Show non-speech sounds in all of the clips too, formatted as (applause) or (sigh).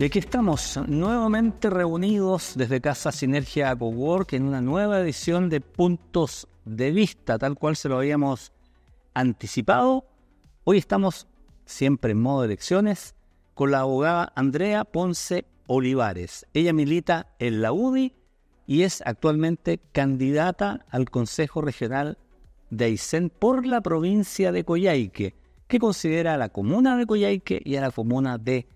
Y aquí estamos, nuevamente reunidos desde Casa Sinergia Cowork en una nueva edición de Puntos de Vista, tal cual se lo habíamos anticipado. Hoy estamos siempre en modo de elecciones con la abogada Andrea Ponce Olivares. Ella milita en la UDI y es actualmente candidata al Consejo Regional de Aysén por la provincia de Coyhaique, que considera a la comuna de Coyhaique y a la comuna de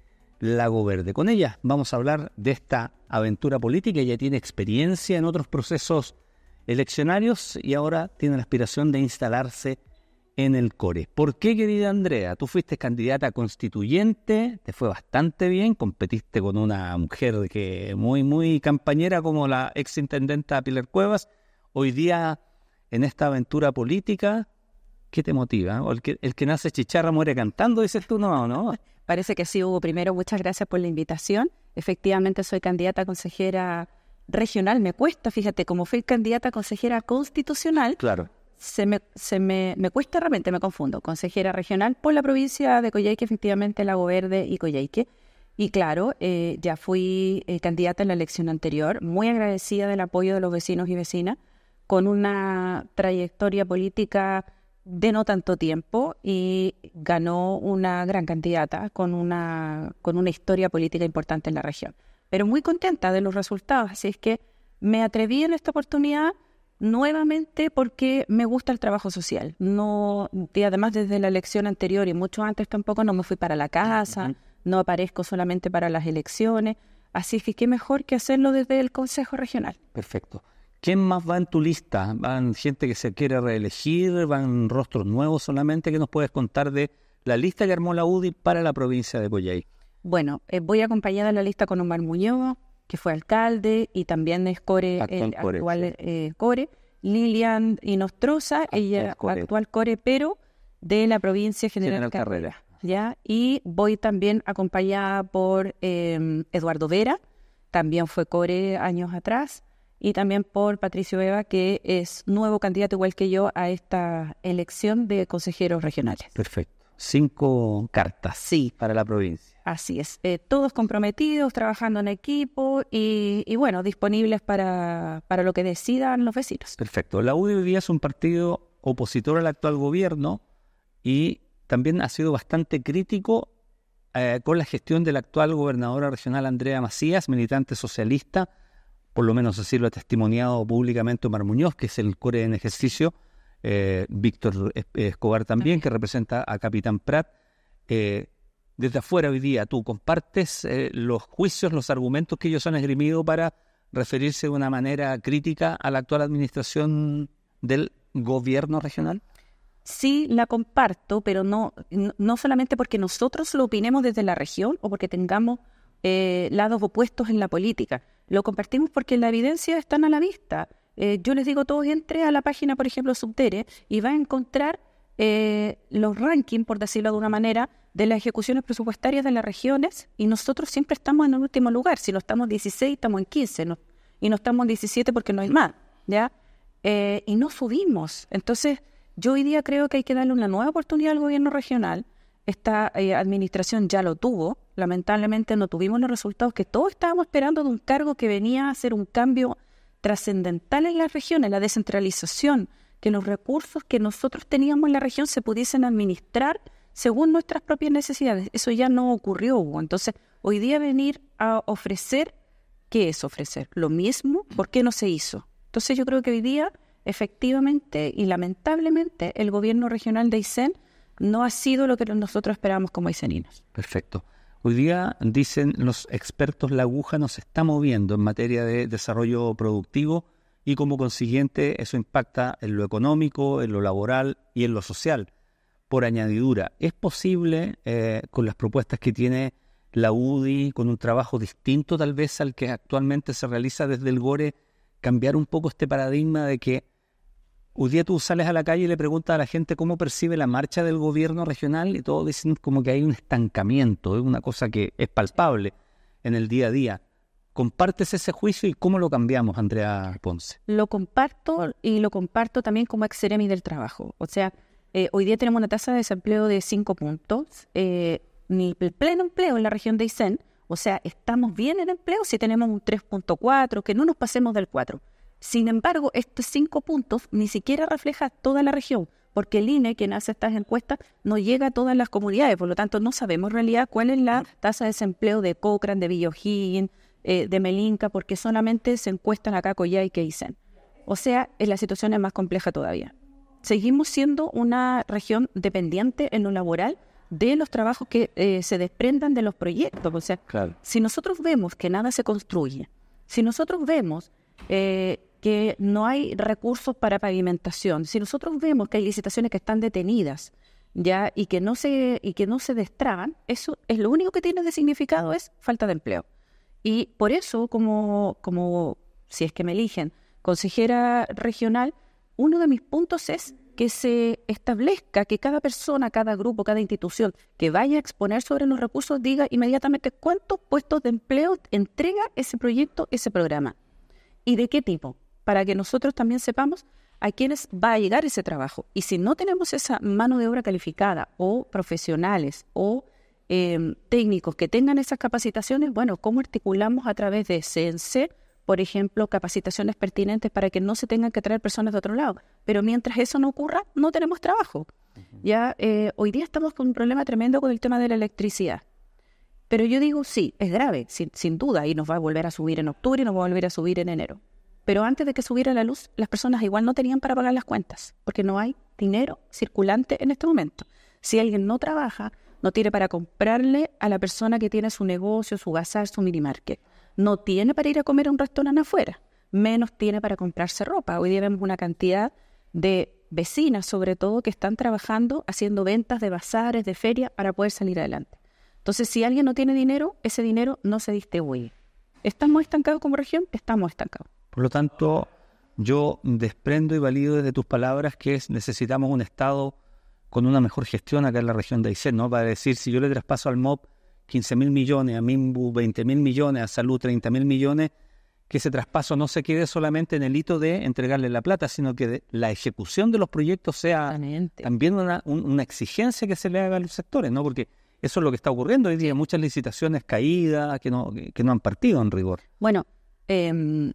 Lago Verde. Con ella vamos a hablar de esta aventura política. Ella tiene experiencia en otros procesos eleccionarios y ahora tiene la aspiración de instalarse en el core. ¿Por qué, querida Andrea? Tú fuiste candidata constituyente, te fue bastante bien, competiste con una mujer que muy, muy campañera como la exintendenta Pilar Cuevas. Hoy día, en esta aventura política, ¿qué te motiva? el, que, el que nace chicharra muere cantando, dices tú, no, ¿no? Parece que sí, hubo Primero, muchas gracias por la invitación. Efectivamente, soy candidata consejera regional. Me cuesta, fíjate, como fui candidata consejera constitucional, claro. se, me, se me, cuesta realmente me confundo. Consejera regional por la provincia de Coyhaique, efectivamente, Lago Verde y Coyhaique. Y claro, eh, ya fui eh, candidata en la elección anterior, muy agradecida del apoyo de los vecinos y vecinas, con una trayectoria política de no tanto tiempo y ganó una gran candidata con una, con una historia política importante en la región. Pero muy contenta de los resultados, así es que me atreví en esta oportunidad nuevamente porque me gusta el trabajo social. No, y además desde la elección anterior y mucho antes tampoco no me fui para la casa, no aparezco solamente para las elecciones, así es que qué mejor que hacerlo desde el Consejo Regional. Perfecto. ¿Quién más va en tu lista? ¿Van gente que se quiere reelegir? ¿Van rostros nuevos solamente? ¿Qué nos puedes contar de la lista que armó la UDI para la provincia de Poyay? Bueno, eh, voy acompañada en la lista con Omar Muñoz, que fue alcalde y también es core, eh, actual, core, actual eh, core. Lilian Inostroza, ella actual core, pero de la provincia General, Carrera. ¿ya? Y voy también acompañada por em, Eduardo Vera, también fue core años atrás y también por Patricio Eva, que es nuevo candidato igual que yo a esta elección de consejeros regionales. Perfecto. Cinco cartas sí. para la provincia. Así es. Eh, todos comprometidos, trabajando en equipo y, bueno, disponibles para, lo que decidan los vecinos. Perfecto. La UDI es un partido opositor al actual gobierno y también ha sido bastante crítico eh, con la gestión de la actual gobernadora regional Andrea Macías, militante socialista por lo menos así lo ha testimoniado públicamente Omar Muñoz, que es el core en ejercicio, eh, Víctor Escobar también, que representa a Capitán Prat. desde afuera hoy día, tú compartes eh, los juicios, los argumentos que ellos han esgrimido para referirse de una manera crítica a la actual administración del gobierno regional? Sí, la comparto, pero no, no solamente porque nosotros lo opinemos desde la región o porque tengamos eh, lados opuestos en la política. Lo compartimos porque la evidencia están a la vista. Eh, yo les digo todos, entre a la página, por ejemplo, Subterre y va a encontrar eh, los rankings, por decirlo de una manera, de las ejecuciones presupuestarias de las regiones y nosotros siempre estamos en el último lugar. Si no estamos 16, estamos en 15 y no estamos en 17 porque no hay más, ¿ya? Eh, y no subimos. Entonces, yo hoy día creo que hay que darle una nueva oportunidad al gobierno regional, esta eh, administración ya lo tuvo. Lamentablemente no tuvimos los resultados que todos estábamos esperando de un cargo que venía a hacer un cambio trascendental en las regiones, la descentralización, que los recursos que nosotros teníamos en la región se pudiesen administrar según nuestras propias necesidades. Eso ya no ocurrió. Entonces, hoy día venir a ofrecer, ¿qué es ofrecer? Lo mismo, ¿por qué no se hizo? Entonces, yo creo que hoy día, efectivamente y lamentablemente, el gobierno regional de Aysén no ha sido lo que nosotros esperábamos como aiceninos. Perfecto. Hoy día, dicen los expertos, la aguja nos está moviendo en materia de desarrollo productivo y como consiguiente eso impacta en lo económico, en lo laboral y en lo social. Por añadidura, ¿es posible eh, con las propuestas que tiene la UDI, con un trabajo distinto tal vez al que actualmente se realiza desde el GORE, cambiar un poco este paradigma de que Hoy día tú sales a la calle y le preguntas a la gente cómo percibe la marcha del gobierno regional y todos dicen como que hay un estancamiento, es una cosa que es palpable en el día a día. ¿Compartes ese juicio y cómo lo cambiamos, Andrea Ponce? Lo comparto y lo comparto también como ex del trabajo. O sea, eh, hoy día tenemos una tasa de desempleo de 5 puntos, eh, ni el pleno empleo en la región de Aysén, o sea, estamos bien en empleo si tenemos un 3.4, que no nos pasemos del 4 sin embargo, estos cinco puntos ni siquiera reflejan toda la región, porque el INE, quien hace estas encuestas, no llega a todas las comunidades, por lo tanto no sabemos en realidad cuál es la tasa de desempleo de Cochrane, de Villojín, eh, de Melinca, porque solamente se encuestan acá ya y dicen. O sea, eh, la situación es más compleja todavía. Seguimos siendo una región dependiente en lo laboral de los trabajos que eh, se desprendan de los proyectos. O sea, si nosotros vemos que nada se construye, si nosotros vemos que no hay recursos para pavimentación. Si nosotros vemos que hay licitaciones que están detenidas, ya y que no se y que no se destraban, eso es lo único que tiene de significado es falta de empleo. Y por eso, como como si es que me eligen consejera regional, uno de mis puntos es que se establezca que cada persona, cada grupo, cada institución que vaya a exponer sobre los recursos diga inmediatamente cuántos puestos de empleo entrega ese proyecto, ese programa y de qué tipo para que nosotros también sepamos a quiénes va a llegar ese trabajo. Y si no tenemos esa mano de obra calificada o profesionales o em, técnicos que tengan esas capacitaciones, bueno, ¿cómo articulamos a través de CNC, por ejemplo, capacitaciones pertinentes para que no se tengan que traer personas de otro lado? Pero mientras eso no ocurra, no tenemos trabajo. Ya eh, hoy día estamos con un problema tremendo con el tema de la electricidad. Pero yo digo, sí, es grave, sin, sin duda, y nos va a volver a subir en octubre y nos va a volver a subir en enero. Pero antes de que subiera la luz, las personas igual no tenían para pagar las cuentas, porque no hay dinero circulante en este momento. Si alguien no trabaja, no tiene para comprarle a la persona que tiene su negocio, su bazar, su minimarket. No tiene para ir a comer a un restaurante afuera. Menos tiene para comprarse ropa. Hoy día vemos una cantidad de vecinas, sobre todo, que están trabajando haciendo ventas de bazares, de ferias, para poder salir adelante. Entonces, si alguien no tiene dinero, ese dinero no se distribuye. ¿Estamos estancados como región? Estamos estancados. Por lo tanto, yo desprendo y valido desde tus palabras que es, necesitamos un Estado con una mejor gestión acá en la región de Aysén, ¿no? Para decir, si yo le traspaso al MOB 15 mil millones, a MIMBU 20 mil millones, a Salud 30 mil millones, que ese traspaso no se quede solamente en el hito de entregarle la plata, sino que la ejecución de los proyectos sea también una, exigencia que se le haga a los sectores, ¿no? Porque eso es lo que está ocurriendo hoy día, muchas licitaciones caídas que no, que no han partido en rigor. Bueno, em,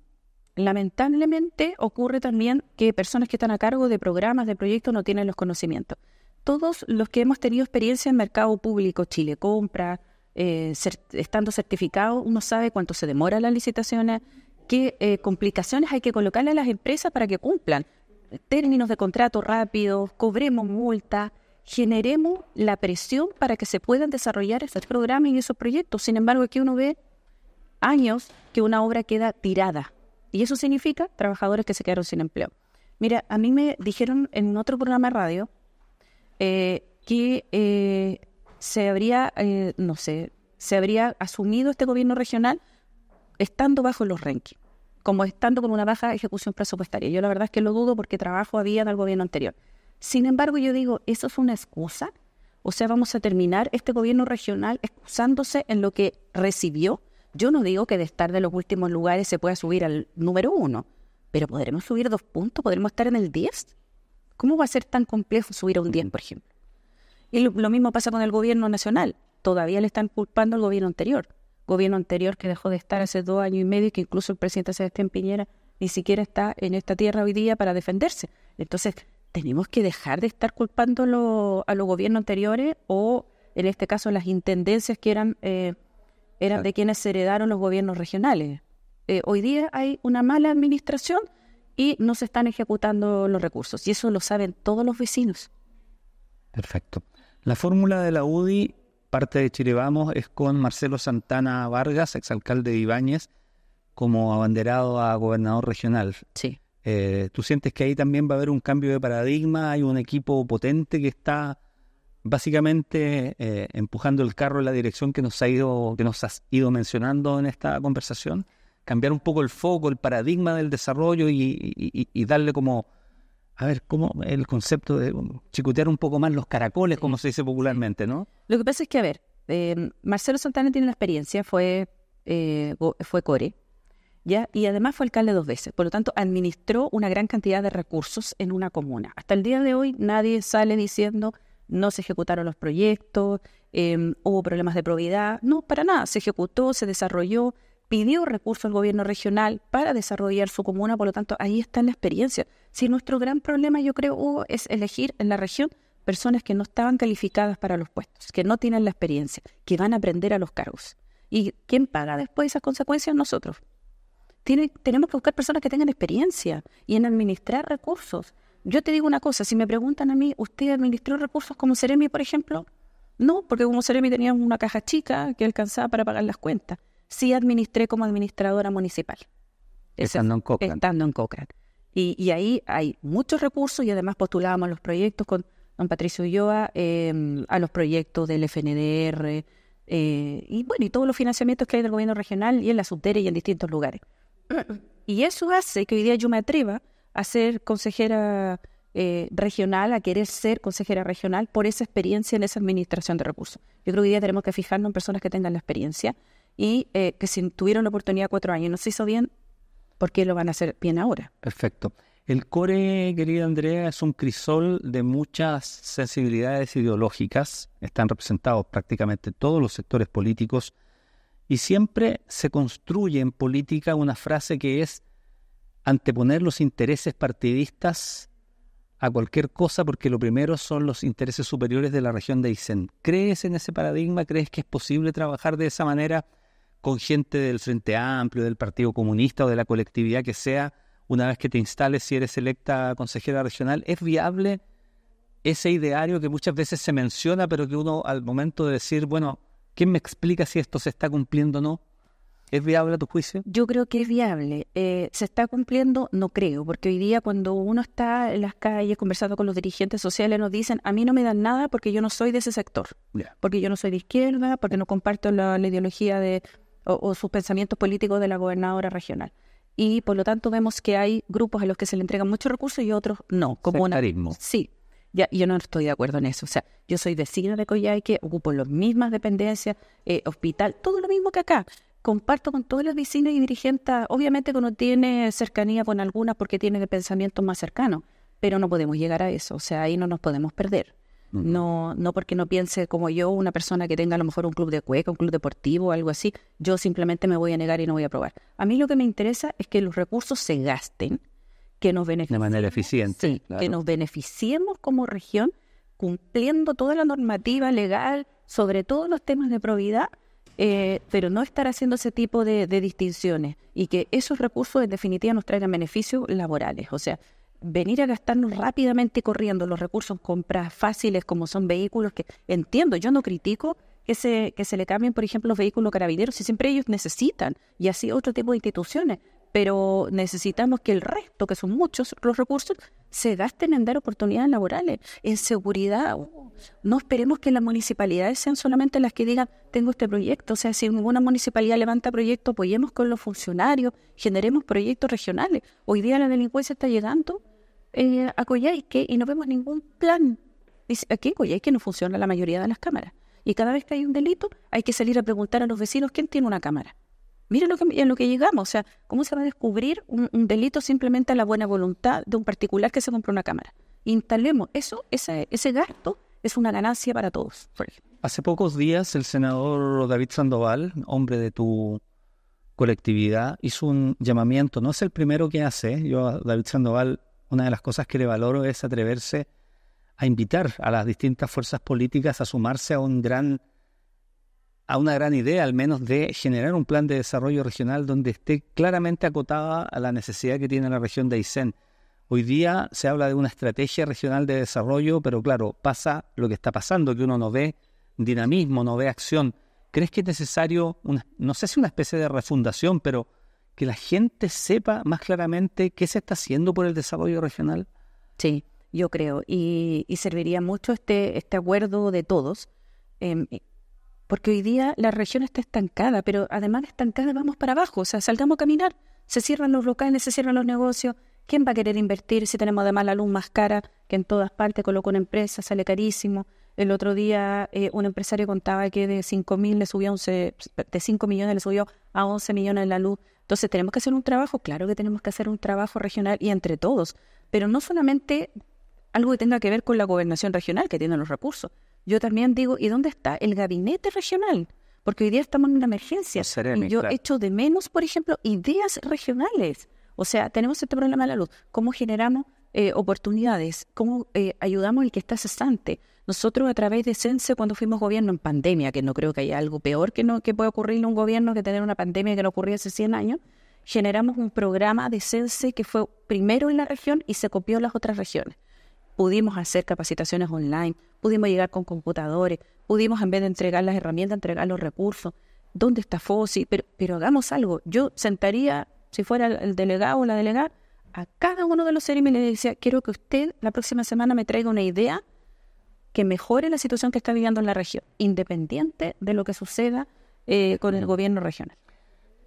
Lamentablemente ocurre también que personas que están a cargo de programas, de proyectos, no tienen los conocimientos. Todos los que hemos tenido experiencia en mercado público, Chile Compra, eh, estando certificado, uno sabe cuánto se demora las licitaciones, qué eh, complicaciones hay que colocarle a las empresas para que cumplan. Términos de contrato rápidos, cobremos multa, generemos la presión para que se puedan desarrollar esos programas y esos proyectos. Sin embargo, aquí uno ve años que una obra queda tirada y eso significa trabajadores que se quedaron sin empleo. Mira, a mí me dijeron en otro programa de radio eh, que eh, se habría, eh, no sé, se habría asumido este gobierno regional estando bajo los rankings, como estando con una baja ejecución presupuestaria. Yo la verdad es que lo dudo porque trabajo había en el gobierno anterior. Sin embargo, yo digo, ¿eso es una excusa? O sea, vamos a terminar este gobierno regional excusándose en lo que recibió yo no digo que de estar de los últimos lugares se pueda subir al número uno, pero ¿podremos subir dos puntos? ¿Podremos estar en el 10? ¿Cómo va a ser tan complejo subir a un 10, por ejemplo? Y lo, mismo pasa con el gobierno nacional. Todavía le están culpando al gobierno anterior. Gobierno anterior que dejó de estar hace dos años y medio y que incluso el presidente Sebastián Piñera ni siquiera está en esta tierra hoy día para defenderse. Entonces, tenemos que dejar de estar culpando a los gobiernos anteriores o, en este caso, las intendencias que eran eh, eran de quienes se heredaron los gobiernos regionales. Eh, hoy día hay una mala administración y no se están ejecutando los recursos. Y eso lo saben todos los vecinos. Perfecto. La fórmula de la UDI, parte de Chile es con Marcelo Santana Vargas, exalcalde de Ibáñez, como abanderado a gobernador regional. Sí. Eh, ¿Tú sientes que ahí también va a haber un cambio de paradigma? ¿Hay un equipo potente que está básicamente eh, empujando el carro en la dirección que nos, ha ido, que nos has ido mencionando en esta conversación, cambiar un poco el foco, el paradigma del desarrollo y, darle como, a ver, como el concepto de chicotear un poco más los caracoles, como se dice popularmente, ¿no? Lo que pasa es que, a ver, eh, Marcelo Santana tiene una experiencia, fue, eh, fue core, ¿Ya? Y además fue alcalde dos veces, por lo tanto administró una gran cantidad de recursos en una comuna. Hasta el día de hoy nadie sale diciendo no se ejecutaron los proyectos, em, hubo problemas de probidad. No, para nada. Se ejecutó, se desarrolló, pidió recursos al gobierno regional para desarrollar su comuna, por lo tanto, ahí está la experiencia. Si nuestro gran problema, yo creo, es elegir en la región personas que no estaban calificadas para los puestos, que no tienen la experiencia, que van a aprender a los cargos. ¿Y quién paga después esas consecuencias? Nosotros. tenemos que buscar personas que tengan experiencia y en administrar recursos, yo te digo una cosa, si me preguntan a mí, ¿usted administró recursos como Ceremi, por ejemplo? No, porque como Ceremi tenía una caja chica que alcanzaba para pagar las cuentas. Sí administré como administradora municipal. Estando en Cochrane. en Y, ahí hay muchos recursos y además postulábamos los proyectos con don Patricio Ulloa em, a los proyectos del FNDR eh, y bueno, y todos los financiamientos que hay del gobierno regional y en la subtera y en distintos lugares. (clears throat) Y eso hace que hoy día yo me atreva a ser consejera eh, regional, a querer ser consejera regional por esa experiencia en esa administración de recursos. Yo creo que hoy día tenemos que fijarnos en personas que tengan la experiencia y eh, que si tuvieron la oportunidad cuatro años y no se hizo bien, ¿por qué lo van a hacer bien ahora? Perfecto. El core, querida Andrea, es un crisol de muchas sensibilidades ideológicas. Están representados prácticamente todos los sectores políticos y siempre se construye en política una frase que es anteponer los intereses partidistas a cualquier cosa porque lo primero son los intereses superiores de la región de Aysén. ¿Crees en ese paradigma? ¿Crees que es posible trabajar de esa manera con gente del Frente Amplio, del Partido Comunista o de la colectividad que sea, una vez que te instales si eres electa consejera regional? ¿Es viable ese ideario que muchas veces se menciona, pero que uno al momento de decir, bueno, ¿quién me explica si esto se está cumpliendo o no? ¿Es viable a tu juicio? Yo creo que es viable. Eh, ¿Se está cumpliendo? No creo, porque hoy día cuando uno está en las calles conversando con los dirigentes sociales nos dicen, a mí no me dan nada porque yo no soy de ese sector, porque yo no soy de izquierda, porque no comparto la, ideología de, o, sus pensamientos políticos de la gobernadora regional. Y por lo tanto vemos que hay grupos a los que se le entregan muchos recursos y otros no. Como Sectarismo. Una, sí, yo no estoy de acuerdo en eso. O sea, yo soy vecina de Coyhaique, ocupo las mismas dependencias, eh, hospital, todo lo mismo que acá comparto con todos los vecinos y dirigentes, obviamente que uno tiene cercanía con algunas porque tiene pensamientos más cercanos, pero no podemos llegar a eso, o sea, ahí no nos podemos perder. No, no porque no piense como yo, una persona que tenga a lo mejor un club de cueca, un club deportivo, o algo así, yo simplemente me voy a negar y no voy a probar. A mí lo que me interesa es que los recursos se gasten, que nos beneficiemos. De manera eficiente. que nos beneficiemos como región cumpliendo toda la normativa legal sobre todo los temas de probidad eh, pero no estar haciendo ese tipo de, distinciones y que esos recursos en definitiva nos traigan beneficios laborales. O sea, venir a gastarnos rápidamente corriendo los recursos, compras fáciles como son vehículos, que entiendo, yo no critico que se, que se le cambien, por ejemplo, los vehículos carabineros, si siempre ellos necesitan, y así otro tipo de instituciones, pero necesitamos que el resto, que son muchos los recursos, se gasten en dar oportunidades laborales, en seguridad. no esperemos que las municipalidades sean solamente las que digan, tengo este proyecto. O sea, si ninguna municipalidad levanta proyecto, apoyemos con los funcionarios, generemos proyectos regionales. Hoy día la delincuencia está llegando eh, a Coyhaique y no vemos ningún plan. Dice, aquí en Coyhaique no funciona la mayoría de las cámaras. Y cada vez que hay un delito, hay que salir a preguntar a los vecinos quién tiene una cámara. Mire lo que, en lo que llegamos, o sea, ¿cómo se va a descubrir un, delito simplemente a la buena voluntad de un particular que se compró una cámara? Instalemos eso, ese, ese gasto es una ganancia para todos. Hace pocos días el senador David Sandoval, hombre de tu colectividad, hizo un llamamiento, no es el primero que hace, ¿eh? yo a David Sandoval, una de las cosas que le valoro es atreverse a invitar a las distintas fuerzas políticas a sumarse a un gran a una gran idea, al menos de generar un plan de desarrollo regional donde esté claramente acotada a la necesidad que tiene la región de Aysén. Hoy día se habla de una estrategia regional de desarrollo, pero claro, pasa lo que está pasando, que uno no ve dinamismo, no ve acción. ¿Crees que es necesario, una, no sé si una especie de refundación, pero que la gente sepa más claramente qué se está haciendo por el desarrollo regional? Sí, yo creo, y, serviría mucho este, este acuerdo de todos. Em, porque hoy día la región está estancada, pero además estancada vamos para abajo, o sea, salgamos a caminar, se cierran los locales, se cierran los negocios, ¿quién va a querer invertir si tenemos además la luz más cara que en todas partes colocó una empresa, sale carísimo? El otro día eh, un empresario contaba que de 5 le subió de millones le subió a 11 millones en la luz. Entonces tenemos que hacer un trabajo, claro que tenemos que hacer un trabajo regional y entre todos, pero no solamente algo que tenga que ver con la gobernación regional que tiene los recursos, yo también digo, ¿y dónde está el gabinete regional? Porque hoy día estamos en una emergencia. yo echo de menos, por ejemplo, ideas regionales. O sea, tenemos este problema de la luz. ¿Cómo generamos eh, oportunidades? ¿Cómo eh, ayudamos al que está cesante? Nosotros a través de Sense, cuando fuimos gobierno en pandemia, que no creo que haya algo peor que, no, que pueda ocurrir en un gobierno que tener una pandemia que no ocurrió hace 100 años, generamos un programa de Sense que fue primero en la región y se copió en las otras regiones pudimos hacer capacitaciones online, pudimos llegar con computadores, pudimos en vez de entregar las herramientas, entregar los recursos. ¿Dónde está FOSI? Pero, hagamos algo. Yo sentaría, si fuera el delegado o la delegada, a cada uno de los seres y le decía, quiero que usted la próxima semana me traiga una idea que mejore la situación que está viviendo en la región, independiente de lo que suceda eh, con el gobierno regional.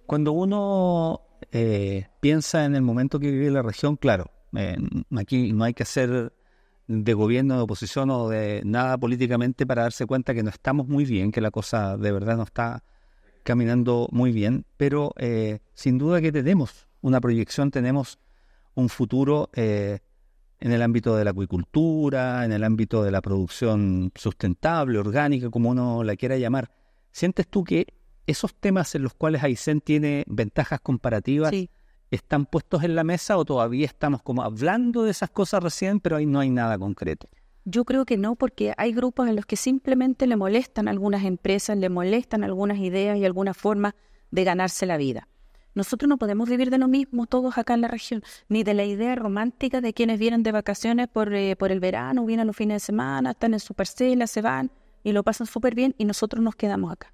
Cuando uno eh, piensa en el momento que vive la región, claro, eh, aquí no hay que hacer de gobierno, de oposición o de nada políticamente para darse cuenta que no estamos muy bien, que la cosa de verdad no está caminando muy bien, pero eh, sin duda que tenemos una proyección, tenemos un futuro eh, en el ámbito de la acuicultura, en el ámbito de la producción sustentable, orgánica, como uno la quiera llamar. ¿Sientes tú que esos temas en los cuales Aysén tiene ventajas comparativas están puestos en la mesa o todavía estamos como hablando de esas cosas recién, pero ahí no hay nada concreto? Yo creo que no, porque hay grupos en los que simplemente le molestan algunas empresas, le molestan algunas ideas y alguna forma de ganarse la vida. Nosotros no podemos vivir de lo mismo todos acá en la región, ni de la idea romántica de quienes vienen de vacaciones por, eh, por el verano, vienen los fines de semana, están en su parcela, se van y lo pasan súper bien y nosotros nos quedamos acá.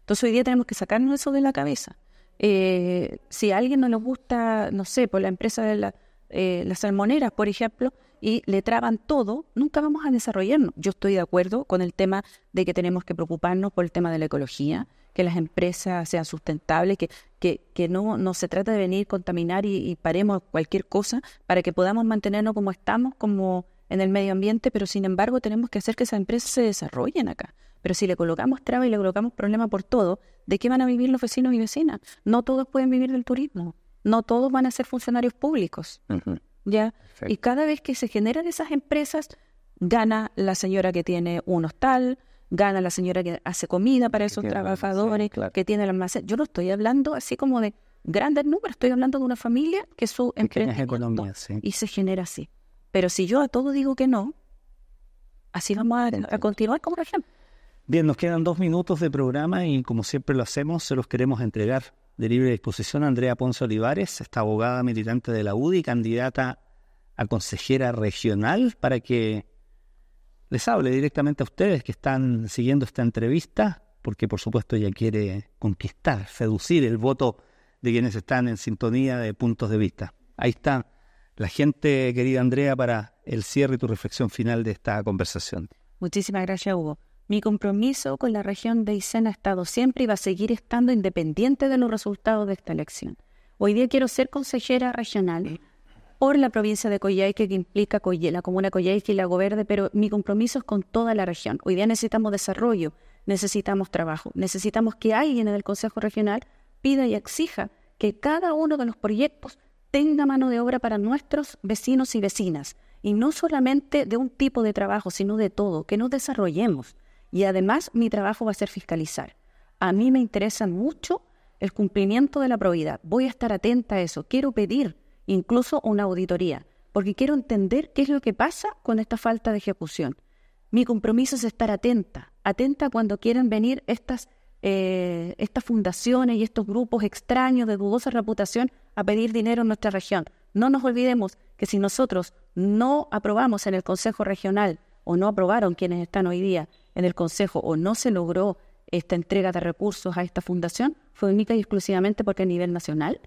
Entonces hoy día tenemos que sacarnos eso de la cabeza. Eh, si a alguien no le gusta, no sé, por la empresa de eh, las salmoneras, por ejemplo, y le traban todo, nunca vamos a desarrollarnos. Yo estoy de acuerdo con el tema de que tenemos que preocuparnos por el tema de la ecología, que las empresas sean sustentables, que, que, que no, no se trata de venir, contaminar y, y paremos cualquier cosa para que podamos mantenernos como estamos, como en el medio ambiente, pero sin embargo tenemos que hacer que esas empresas se desarrollen acá. Pero si le colocamos traba y le colocamos problema por todo, ¿De qué van a vivir los vecinos y vecinas? No todos pueden vivir del turismo, no todos van a ser funcionarios públicos. ¿ya? Y cada vez que se generan esas empresas, gana la señora que tiene un hostal, gana la señora que hace comida para esos trabajadores, que tiene el almacén. Yo no estoy hablando así como de grandes números, estoy hablando de una familia que su empresa y se genera así. Pero si yo a todo digo que no, así vamos a, continuar como ejemplo. Bien, nos quedan dos minutos de programa y como siempre lo hacemos, se los queremos entregar de libre disposición a Andrea Ponce Olivares, esta abogada militante de la UDI, candidata a consejera regional, para que les hable directamente a ustedes que están siguiendo esta entrevista, porque por supuesto ella quiere conquistar, seducir el voto de quienes están en sintonía de puntos de vista. Ahí está la gente, querida Andrea, para el cierre y tu reflexión final de esta conversación. Muchísimas gracias, Hugo. Mi compromiso con la región de Aysén ha estado siempre y va a seguir estando independiente de los resultados de esta elección. Hoy día quiero ser consejera regional por la provincia de Coyhaique, que implica la comuna Coyhaique y Lago Verde, pero mi compromiso es con toda la región. Hoy día necesitamos desarrollo, necesitamos trabajo, necesitamos que alguien en el Consejo Regional pida y exija que cada uno de los proyectos tenga mano de obra para nuestros vecinos y vecinas, y no solamente de un tipo de trabajo, sino de todo, que nos desarrollemos. Y además mi trabajo va a ser fiscalizar. A mí me interesa mucho el cumplimiento de la probidad. Voy a estar atenta a eso. Quiero pedir incluso una auditoría, porque quiero entender qué es lo que pasa con esta falta de ejecución. Mi compromiso es estar atenta, atenta cuando quieran venir estas, eh, estas fundaciones y estos grupos extraños de dudosa reputación a pedir dinero en nuestra región. No nos olvidemos que si nosotros no aprobamos en el Consejo Regional o no aprobaron quienes están hoy día en el Consejo o no se logró esta entrega de recursos a esta fundación fue única y exclusivamente porque a nivel nacional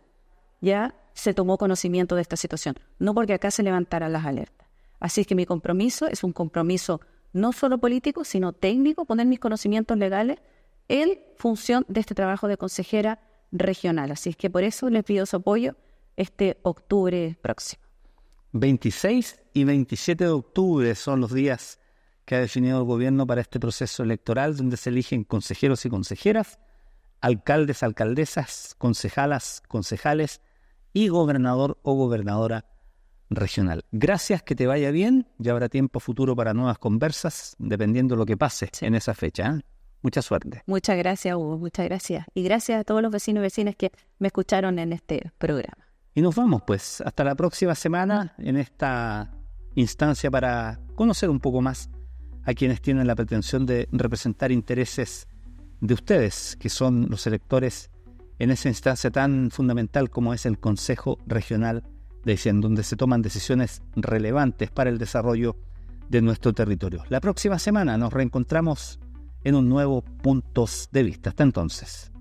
ya se tomó conocimiento de esta situación, no porque acá se levantaran las alertas. Así es que mi compromiso es un compromiso no solo político, sino técnico, poner mis conocimientos legales en función de este trabajo de consejera regional. Así es que por eso les pido su apoyo este octubre próximo. 26 y 27 de octubre son los días que ha definido el gobierno para este proceso electoral, donde se eligen consejeros y consejeras, alcaldes, alcaldesas, concejalas, concejales y gobernador o gobernadora regional. Gracias, que te vaya bien. Ya habrá tiempo futuro para nuevas conversas, dependiendo de lo que pase en esa fecha. ¿eh? Mucha suerte. Muchas gracias, Hugo. Muchas gracias. Y gracias a todos los vecinos y vecinas que me escucharon en este programa. Y nos vamos, pues, hasta la próxima semana en esta instancia para conocer un poco más a quienes tienen la pretensión de representar intereses de ustedes, que son los electores, en esa instancia tan fundamental como es el Consejo Regional de en donde se toman decisiones relevantes para el desarrollo de nuestro territorio. La próxima semana nos reencontramos en un nuevo Puntos de Vista. Hasta entonces.